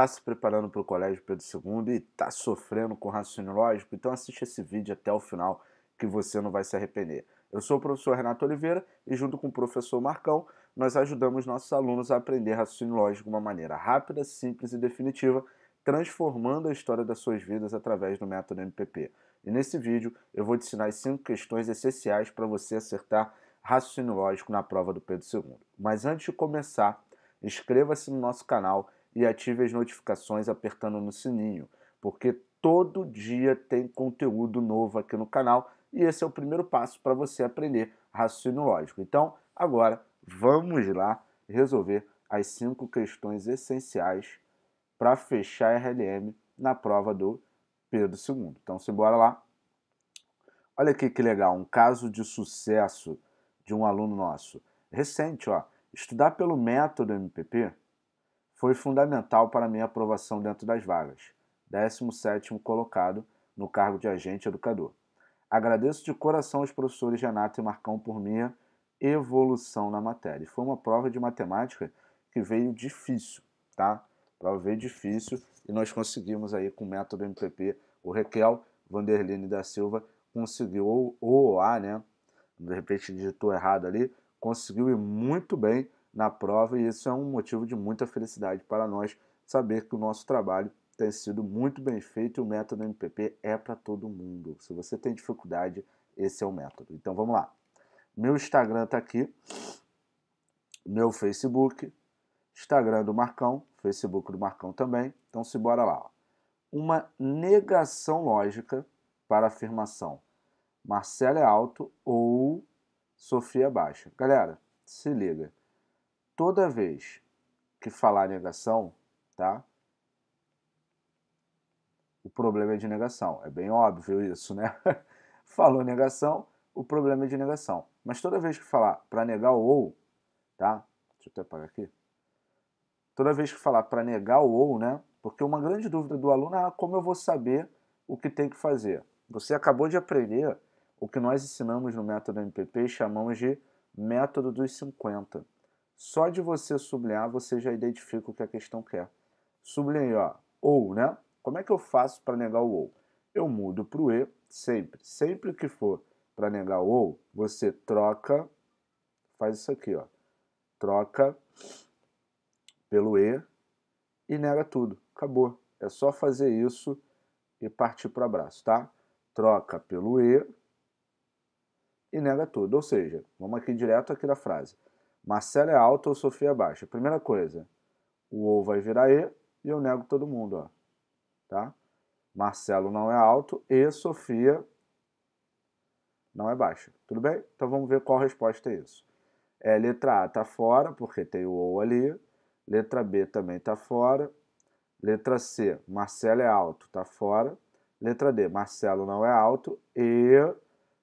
está se preparando para o Colégio Pedro II e está sofrendo com raciocínio lógico, então assiste esse vídeo até o final que você não vai se arrepender. Eu sou o professor Renato Oliveira e junto com o professor Marcão, nós ajudamos nossos alunos a aprender raciocínio lógico de uma maneira rápida, simples e definitiva, transformando a história das suas vidas através do método MPP. E nesse vídeo eu vou te ensinar as 5 questões essenciais para você acertar raciocínio lógico na prova do Pedro II. Mas antes de começar, inscreva-se no nosso canal e ative as notificações apertando no sininho, porque todo dia tem conteúdo novo aqui no canal e esse é o primeiro passo para você aprender raciocínio lógico. Então, agora vamos lá resolver as cinco questões essenciais para fechar a RLM na prova do Pedro II. Então, simbora lá. Olha aqui que legal, um caso de sucesso de um aluno nosso. Recente, ó. Estudar pelo método MPP foi fundamental para minha aprovação dentro das vagas, 17 colocado no cargo de agente educador. Agradeço de coração aos professores Renato e Marcão por minha evolução na matéria. Foi uma prova de matemática que veio difícil, tá? Prova veio difícil e nós conseguimos aí com o método MPP, o Requel Vanderline da Silva conseguiu, ou, ou A, né? De repente digitou errado ali, conseguiu ir muito bem na prova, e isso é um motivo de muita felicidade para nós saber que o nosso trabalho tem sido muito bem feito e o método MPP é para todo mundo. Se você tem dificuldade, esse é o método. Então vamos lá. Meu Instagram está aqui, meu Facebook, Instagram do Marcão, Facebook do Marcão também. Então se bora lá. Uma negação lógica para a afirmação. Marcelo é alto ou Sofia é baixa. Galera, se liga toda vez que falar negação, tá? O problema é de negação. É bem óbvio isso, né? Falou negação, o problema é de negação. Mas toda vez que falar para negar o ou, tá? Deixa eu até apagar aqui. Toda vez que falar para negar o ou, né? Porque uma grande dúvida do aluno é ah, como eu vou saber o que tem que fazer. Você acabou de aprender o que nós ensinamos no método MPP e chamamos de método dos 50. Só de você sublinhar, você já identifica o que a questão quer. Sublinhar ou, né? Como é que eu faço para negar o ou? Eu mudo para o e sempre. Sempre que for para negar o ou, você troca, faz isso aqui, ó. Troca pelo e e nega tudo. Acabou. É só fazer isso e partir para o abraço, tá? Troca pelo e e nega tudo. Ou seja, vamos aqui direto aqui na frase. Marcelo é alto ou Sofia é baixa? Primeira coisa, o ou vai virar E e eu nego todo mundo, ó. Tá? Marcelo não é alto e Sofia não é baixa. Tudo bem? Então vamos ver qual resposta é isso. É, letra A está fora, porque tem o ou ali. Letra B também está fora. Letra C, Marcelo é alto, está fora. Letra D, Marcelo não é alto e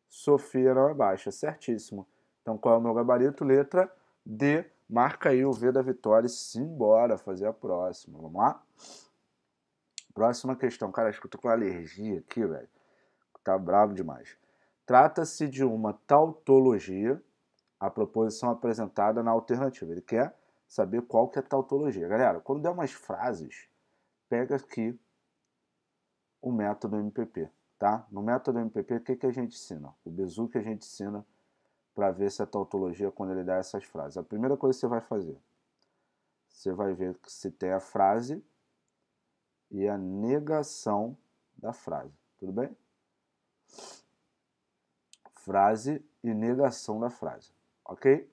Sofia não é baixa. Certíssimo. Então qual é o meu gabarito? Letra D, marca aí o V da vitória e simbora fazer a próxima. Vamos lá? Próxima questão. Cara, acho que eu tô com alergia aqui, velho. Tá bravo demais. Trata-se de uma tautologia, a proposição apresentada na alternativa. Ele quer saber qual que é a tautologia. Galera, quando der umas frases, pega aqui o método MPP, tá? No método MPP, o que, que a gente ensina? O bizu que a gente ensina para ver se é tautologia quando ele dá essas frases. A primeira coisa que você vai fazer, você vai ver se tem a frase e a negação da frase. Tudo bem? Frase e negação da frase. Ok?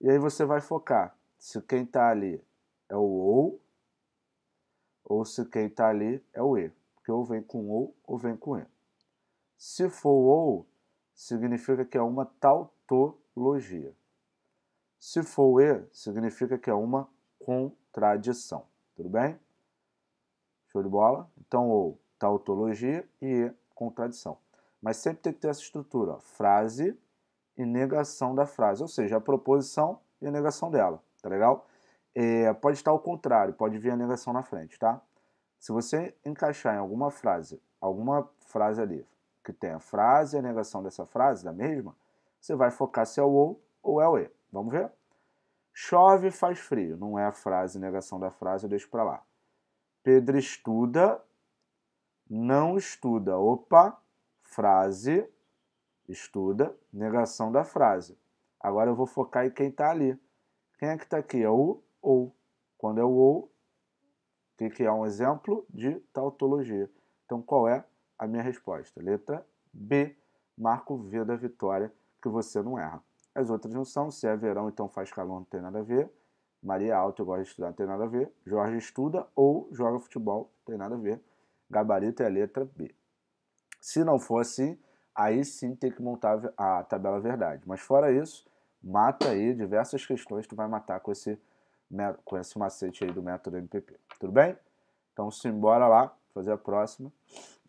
E aí você vai focar se quem está ali é o ou ou se quem está ali é o e. Porque ou vem com ou ou vem com e. Se for ou, significa que é uma tautologia. Se for o E, significa que é uma contradição. Tudo bem? Show de bola? Então, ou tautologia e E, contradição. Mas sempre tem que ter essa estrutura: ó, frase e negação da frase, ou seja, a proposição e a negação dela. Tá legal? É, pode estar ao contrário, pode vir a negação na frente, tá? Se você encaixar em alguma frase, alguma frase ali, que tem a frase e a negação dessa frase, da mesma, você vai focar se é o ou ou é o e. Vamos ver? Chove faz frio. Não é a frase, negação da frase, eu deixo para lá. Pedro estuda, não estuda. Opa, frase, estuda, negação da frase. Agora eu vou focar em quem está ali. Quem é que está aqui? É o ou. Quando é o ou, tem que é um exemplo de tautologia. Então qual é a minha resposta. Letra B, Marco V da vitória, que você não erra. As outras não são, se é verão, então faz calor, não tem nada a ver. Maria alto, eu gosto de estudar, não tem nada a ver. Jorge estuda ou joga futebol, não tem nada a ver. Gabarito é a letra B. Se não for assim, aí sim tem que montar a tabela verdade. Mas fora isso, mata aí diversas questões, tu vai matar com esse, com esse macete aí do método MPP. Tudo bem? Então simbora lá fazer a próxima.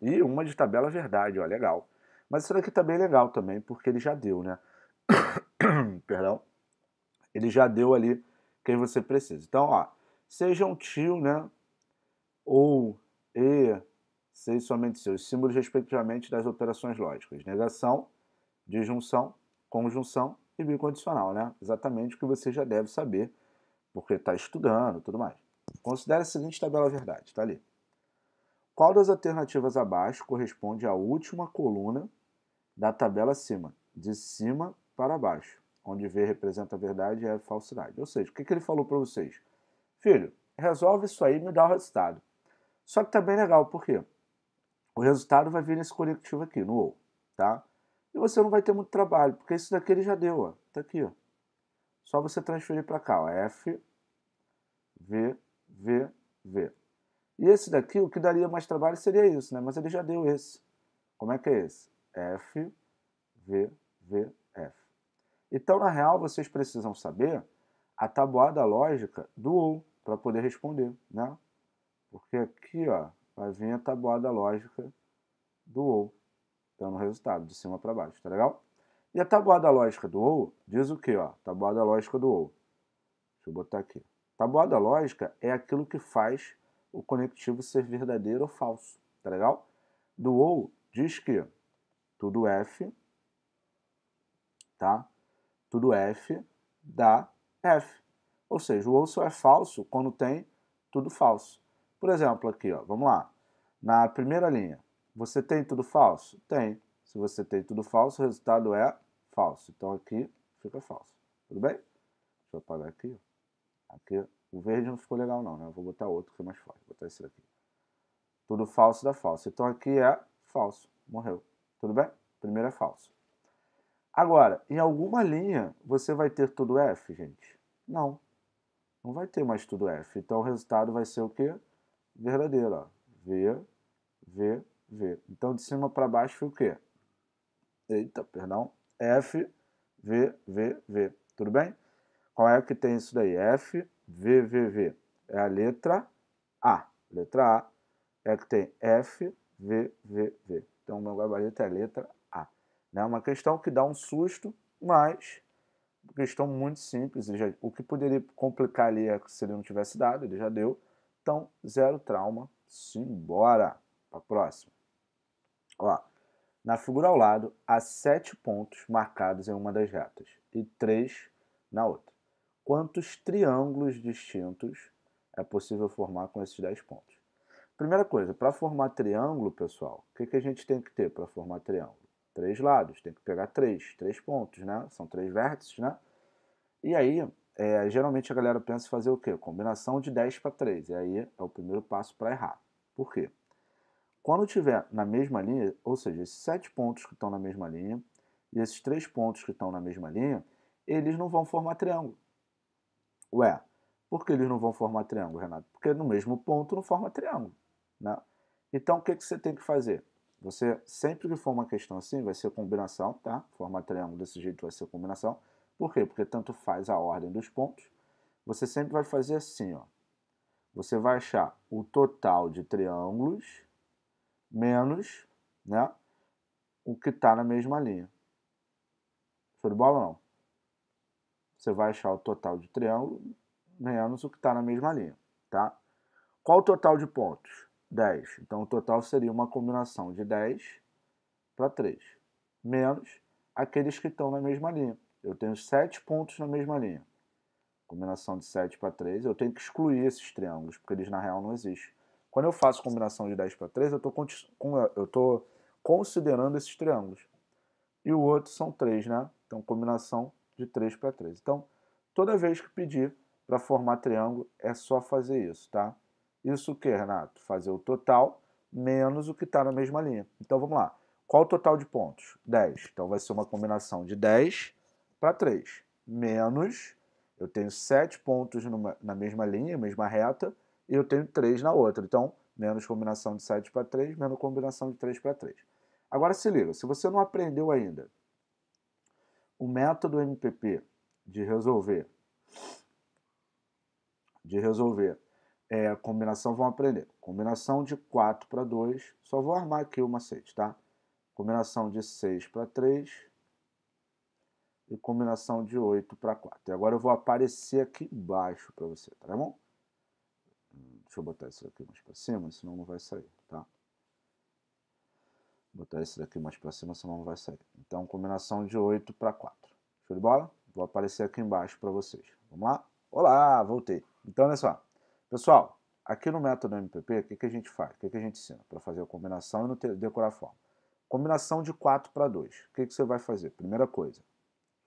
E uma de tabela verdade, ó, legal. Mas isso daqui tá bem é legal também, porque ele já deu, né? Perdão. Ele já deu ali quem você precisa. Então, ó, seja um tio, né? Ou e sei somente seus símbolos respectivamente das operações lógicas. Negação, disjunção, conjunção e bicondicional, né? Exatamente o que você já deve saber, porque está estudando e tudo mais. Considere a seguinte tabela verdade, está ali. Qual das alternativas abaixo corresponde à última coluna da tabela acima, de cima para baixo, onde V representa a verdade e F é falsidade? Ou seja, o que, ele falou para vocês? Filho, resolve isso aí e me dá o resultado. Só que está bem legal, por quê? O resultado vai vir nesse conectivo aqui, no OU, tá? E você não vai ter muito trabalho, porque isso daqui ele já deu, ó. Tá aqui, ó. Só você transferir para cá, ó. F, V, V, V. E esse daqui, o que daria mais trabalho seria isso, né? mas ele já deu esse. Como é que é esse? F, V, V, F. Então, na real, vocês precisam saber a tabuada lógica do OU para poder responder, né? Porque aqui, ó, vai vir a tabuada lógica do OU, dando o resultado de cima para baixo, tá legal? E a tabuada lógica do OU diz o quê, ó? Tabuada lógica do OU. Deixa eu botar aqui. Tabuada lógica é aquilo que faz o conectivo ser verdadeiro ou falso, tá legal? Do OU diz que tudo F, tá? Tudo F dá F. Ou seja, o OU só é falso quando tem tudo falso. Por exemplo, aqui, ó, vamos lá. Na primeira linha, você tem tudo falso? Tem. Se você tem tudo falso, o resultado é falso. Então aqui fica falso. Tudo bem? Deixa eu apagar aqui. Aqui o verde não ficou legal não, né? Eu vou botar outro que é mais forte. Vou botar esse daqui. Tudo falso da falso. Então aqui é falso. Morreu. Tudo bem? Primeiro é falso. Agora, em alguma linha, você vai ter tudo F, gente? Não. Não vai ter mais tudo F. Então o resultado vai ser o quê? Verdadeiro, ó. V, V, V. Então de cima para baixo foi o quê? Eita, perdão. F, V, V, V. Tudo bem? Qual é que tem isso daí? F, VVV é a letra A. Letra A é que tem FVVV. Então, o meu gabarito é a letra A. Né? É uma questão que dá um susto, mas uma questão muito simples. Já, o que poderia complicar ali é se ele não tivesse dado, ele já deu. Então, zero trauma, simbora para a próxima. Ó, na figura ao lado, há sete pontos marcados em uma das retas e três na outra quantos triângulos distintos é possível formar com esses 10 pontos. Primeira coisa, para formar triângulo, pessoal, o que, que a gente tem que ter para formar triângulo? Três lados, tem que pegar três, três pontos, né? São três vértices, né? E aí, é, geralmente a galera pensa em fazer o quê? Combinação de 10 para 3. E aí é o primeiro passo para errar. Por quê? Quando tiver na mesma linha, ou seja, esses sete pontos que estão na mesma linha e esses três pontos que estão na mesma linha, eles não vão formar triângulo. Ué, por que eles não vão formar triângulo, Renato? Porque no mesmo ponto não forma triângulo. Né? Então, o que, que você tem que fazer? Você, sempre que for uma questão assim, vai ser combinação, tá? Formar triângulo desse jeito vai ser combinação. Por quê? Porque tanto faz a ordem dos pontos. Você sempre vai fazer assim, ó. Você vai achar o total de triângulos menos né, o que está na mesma linha. Show de bola não? Você vai achar o total de triângulo menos o que está na mesma linha, tá? Qual o total de pontos? 10. Então, o total seria uma combinação de 10 para 3, menos aqueles que estão na mesma linha. Eu tenho 7 pontos na mesma linha. Combinação de 7 para 3, eu tenho que excluir esses triângulos, porque eles na real não existem. Quando eu faço combinação de 10 para 3, eu estou considerando esses triângulos. E o outro são 3, né? Então, combinação de 3 para 3. Então, toda vez que pedir para formar triângulo, é só fazer isso, tá? Isso o que, Renato? Fazer o total menos o que está na mesma linha. Então, vamos lá. Qual o total de pontos? 10. Então, vai ser uma combinação de 10 para 3. Menos, eu tenho 7 pontos numa, na mesma linha, mesma reta, e eu tenho 3 na outra. Então, menos combinação de 7 para 3, menos combinação de 3 para 3. Agora se liga, se você não aprendeu ainda o método MPP de resolver, de resolver é, combinação, vão aprender. Combinação de 4 para 2, só vou armar aqui o macete, tá? Combinação de 6 para 3 e combinação de 8 para 4. E agora eu vou aparecer aqui embaixo para você, tá bom? Hum, deixa eu botar isso aqui mais para cima, senão não vai sair, tá? botar esse daqui mais para cima, senão não vai sair. Então, combinação de 8 para 4. Show de bola? Vou aparecer aqui embaixo para vocês. Vamos lá? Olá, voltei. Então, olha só. Pessoal, aqui no método MPP, o que, que a gente faz? O que, que a gente ensina? Para fazer a combinação e não ter, decorar a forma. Combinação de 4 para 2. O que, que você vai fazer? Primeira coisa,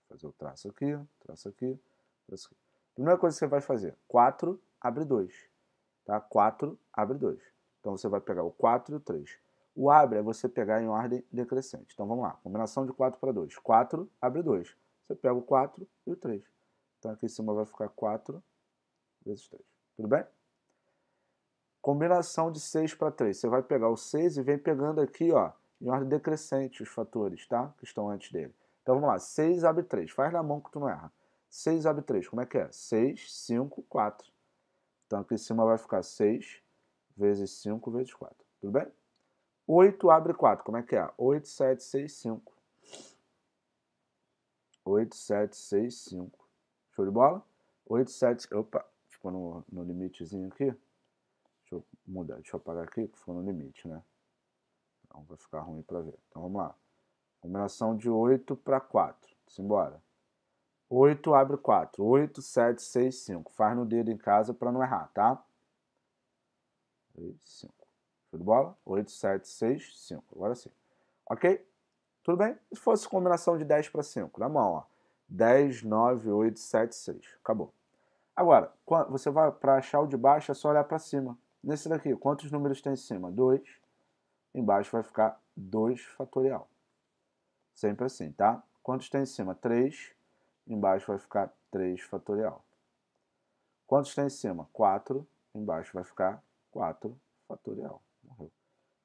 fazer o traço aqui, traço aqui, traço aqui. Primeira coisa que você vai fazer, 4 abre 2. Tá? 4 abre 2. Então, você vai pegar o 4 e o 3. O abre é você pegar em ordem decrescente. Então vamos lá, combinação de 4 para 2. 4 abre 2. Você pega o 4 e o 3. Então aqui em cima vai ficar 4 vezes 3. Tudo bem? Combinação de 6 para 3. Você vai pegar o 6 e vem pegando aqui, ó, em ordem decrescente os fatores, tá? Que estão antes dele. Então vamos lá, 6 abre 3. Faz na mão que tu não erra. 6 abre 3, como é que é? 6, 5, 4. Então aqui em cima vai ficar 6 vezes 5 vezes 4. Tudo bem? 8 abre 4. Como é que é? 8, 7, 6, 5. 8, 7, 6, 5. Show de bola? 8, 7. Opa, ficou no, no limitezinho aqui. Deixa eu mudar, deixa eu apagar aqui que ficou no limite, né? Então vai ficar ruim pra ver. Então vamos lá. Combinação de 8 para 4. Simbora. 8 abre 4. 8, 7, 6, 5. Faz no dedo em casa pra não errar, tá? 3, 5. Tudo bola? 8, 7, 6, 5. Agora sim. Ok? Tudo bem? Se fosse combinação de 10 para 5, na mão, ó. 10, 9, 8, 7, 6. Acabou. Agora, você vai para achar o de baixo, é só olhar para cima. Nesse daqui, quantos números tem em cima? 2. Embaixo vai ficar 2 fatorial. Sempre assim, tá? Quantos tem em cima? 3. Embaixo vai ficar 3 fatorial. Quantos tem em cima? 4. Embaixo vai ficar 4 fatorial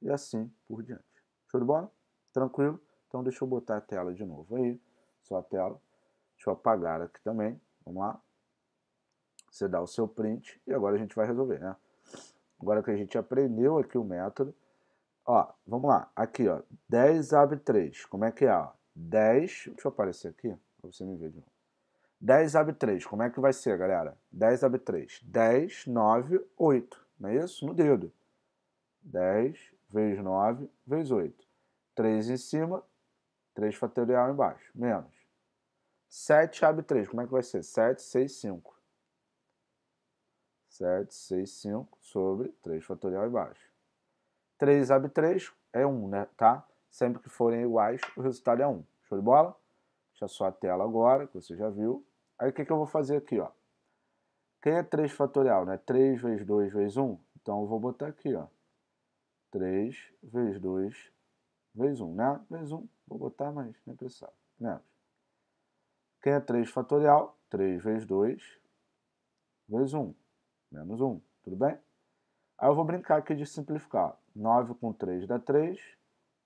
e assim por diante. Show de bola? Tranquilo? Então deixa eu botar a tela de novo aí, só tela. Deixa eu apagar aqui também, vamos lá. Você dá o seu print e agora a gente vai resolver, né? Agora que a gente aprendeu aqui o método, ó, vamos lá, aqui ó, 10 abre 3, como é que é? Ó? 10, deixa eu aparecer aqui, para você me ver de novo. 10 abre 3, como é que vai ser, galera? 10 abre 3, 10, 9, 8, não é isso? No dedo. 10, vezes 9, vezes 8. 3 em cima, 3 fatorial embaixo, menos. 7 abre 3, como é que vai ser? 7, 6, 5. 7, 6, 5 sobre 3 fatorial embaixo. 3 abre 3 é 1, né? Tá? Sempre que forem iguais, o resultado é 1. Show de bola? Deixa só a tela agora, que você já viu. Aí o que, que eu vou fazer aqui, ó? Quem é 3 fatorial, né? 3 vezes 2 vezes 1. Então eu vou botar aqui, ó. 3 vezes 2 vezes 1, né? Vezes 1, vou botar, mas nem precisava. Menos. Né? Quem é 3 fatorial? 3 vezes 2 vezes 1, menos 1, tudo bem? Aí eu vou brincar aqui de simplificar. 9 com 3 dá 3,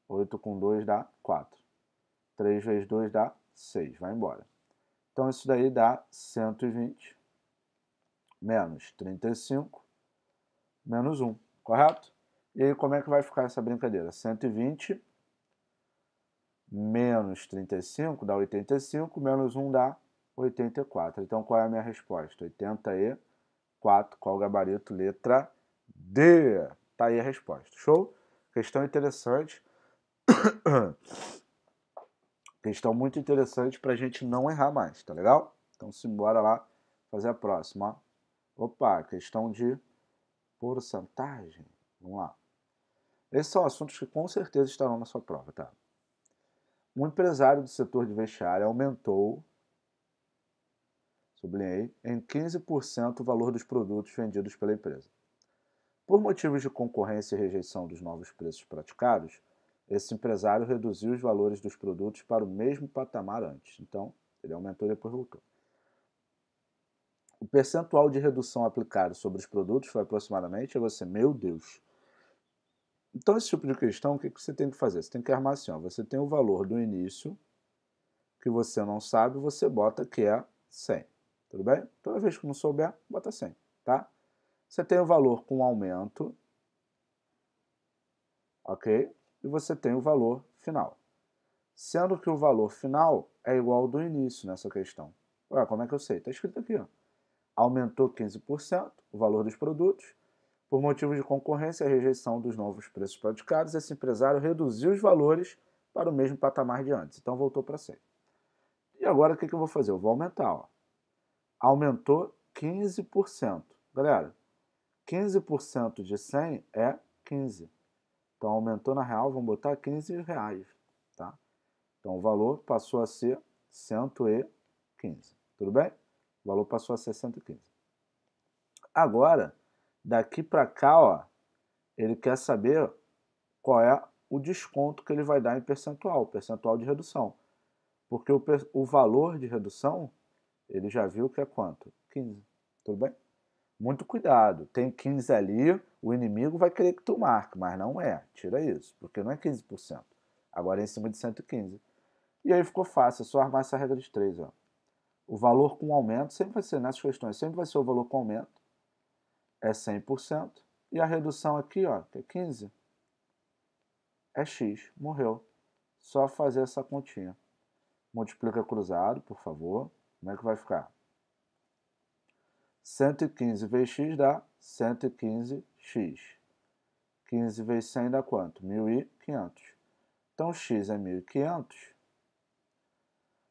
8 com 2 dá 4. 3 vezes 2 dá 6, vai embora. Então isso daí dá 120 menos 35 menos 1, correto? E aí, como é que vai ficar essa brincadeira? 120 menos 35 dá 85, menos 1 dá 84. Então, qual é a minha resposta? 84, qual o gabarito? Letra D. Tá aí a resposta. Show? Questão interessante. Questão muito interessante para a gente não errar mais, tá legal? Então, simbora lá fazer a próxima. Opa, questão de porcentagem. Vamos lá. Esses são assuntos que com certeza estarão na sua prova, tá? Um empresário do setor de vestiário aumentou, sublinhei, em 15% o valor dos produtos vendidos pela empresa. Por motivos de concorrência e rejeição dos novos preços praticados, esse empresário reduziu os valores dos produtos para o mesmo patamar antes. Então, ele aumentou e depois voltou. O percentual de redução aplicado sobre os produtos foi aproximadamente, você, meu Deus, então, esse tipo de questão, o que, que você tem que fazer? Você tem que armar assim, ó, você tem o valor do início, que você não sabe, você bota que é 100, tudo bem? Toda então, vez que não souber, bota 100, tá? Você tem o valor com aumento, ok? E você tem o valor final. Sendo que o valor final é igual ao do início nessa questão. Ué, como é que eu sei? Está escrito aqui, ó. Aumentou 15% o valor dos produtos, por motivo de concorrência e rejeição dos novos preços praticados, esse empresário reduziu os valores para o mesmo patamar de antes. Então voltou para 100. E agora o que, eu vou fazer? Eu vou aumentar. Ó. Aumentou 15%. Galera, 15% de 100 é 15. Então aumentou na real, vamos botar 15 reais. Tá? Então o valor passou a ser 115. Tudo bem? O valor passou a ser 115. Agora, Daqui para cá, ó, ele quer saber qual é o desconto que ele vai dar em percentual, percentual de redução. Porque o, o valor de redução, ele já viu que é quanto? 15. Tudo bem? Muito cuidado. Tem 15 ali, o inimigo vai querer que tu marque, mas não é. Tira isso, porque não é 15%. Agora é em cima de 115. E aí ficou fácil, é só armar essa regra de 3. Ó. O valor com aumento sempre vai ser, nessas questões, sempre vai ser o valor com aumento é 100%, e a redução aqui, ó, que é 15, é x, morreu. Só fazer essa continha. Multiplica cruzado, por favor. Como é que vai ficar? 115 vezes x dá 115x. 15 vezes 100 dá quanto? 1.500. Então, x é 1.500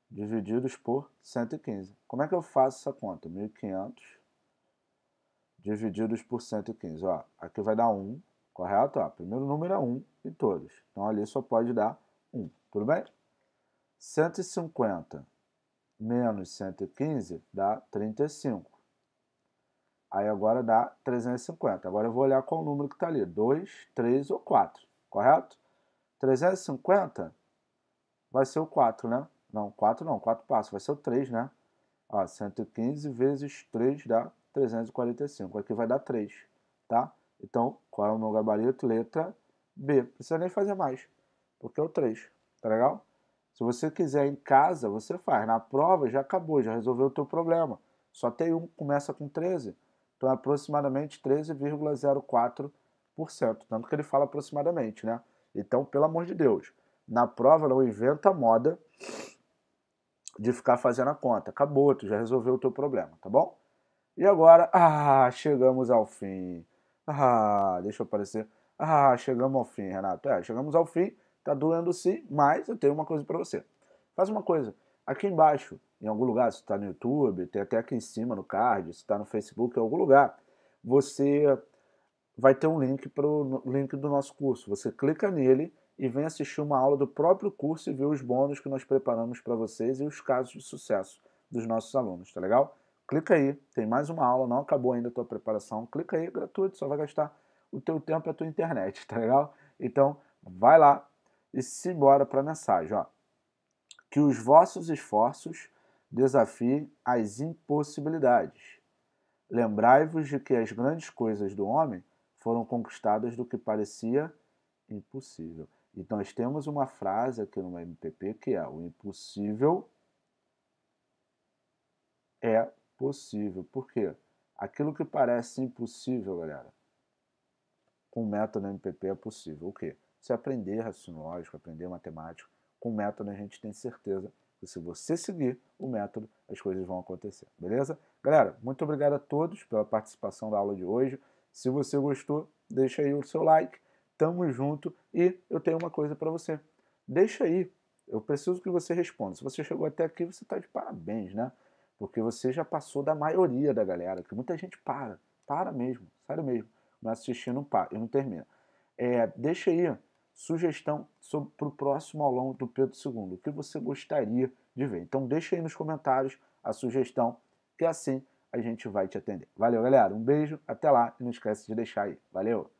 divididos por 115. Como é que eu faço essa conta? 1.500 divididos por 115. Ó, aqui vai dar 1, correto? Ó, primeiro número é 1 em todos. Então, ali só pode dar 1, tudo bem? 150 menos 115 dá 35. Aí agora dá 350. Agora eu vou olhar qual o número que está ali. 2, 3 ou 4, correto? 350 vai ser o 4, né? Não, 4 não, 4 passos, vai ser o 3, né? Ó, 115 vezes 3 dá 345. Aqui vai dar 3, tá? Então, qual é o meu gabarito? Letra B. precisa nem fazer mais, porque é o 3, tá legal? Se você quiser em casa, você faz. Na prova já acabou, já resolveu o teu problema. Só tem um começa com 13, então é aproximadamente 13,04%. Tanto que ele fala aproximadamente, né? Então, pelo amor de Deus, na prova não inventa moda de ficar fazendo a conta. Acabou, tu já resolveu o teu problema, tá bom? E agora, ah, chegamos ao fim. Ah, deixa eu aparecer. Ah, chegamos ao fim, Renato. É, chegamos ao fim, tá doendo sim, mas eu tenho uma coisa para você. Faz uma coisa, aqui embaixo, em algum lugar, se está no YouTube, tem até aqui em cima no card, se está no Facebook, em algum lugar, você vai ter um link para o link do nosso curso. Você clica nele e vem assistir uma aula do próprio curso e ver os bônus que nós preparamos para vocês e os casos de sucesso dos nossos alunos, tá legal? clica aí, tem mais uma aula, não acabou ainda a tua preparação, clica aí, gratuito, só vai gastar o teu tempo e a tua internet, tá legal? Então, vai lá e se para a mensagem, ó. Que os vossos esforços desafiem as impossibilidades. Lembrai-vos de que as grandes coisas do homem foram conquistadas do que parecia impossível. Então, nós temos uma frase aqui no MPP que é: o impossível é possível. Por quê? Aquilo que parece impossível, galera, com o método MPP é possível. O quê? Você aprender raciocínio lógico, aprender matemática, com o método a gente tem certeza que se você seguir o método, as coisas vão acontecer, beleza? Galera, muito obrigado a todos pela participação da aula de hoje. Se você gostou, deixa aí o seu like. Tamo junto e eu tenho uma coisa para você. Deixa aí, eu preciso que você responda. Se você chegou até aqui, você está de parabéns, né? porque você já passou da maioria da galera, que muita gente para, para mesmo, sério mesmo. Mas é assistindo, não para, eu não termino. É, deixa aí sugestão para o próximo aulão do Pedro II, o que você gostaria de ver. Então deixa aí nos comentários a sugestão, que assim a gente vai te atender. Valeu, galera. Um beijo, até lá e não esquece de deixar aí. Valeu!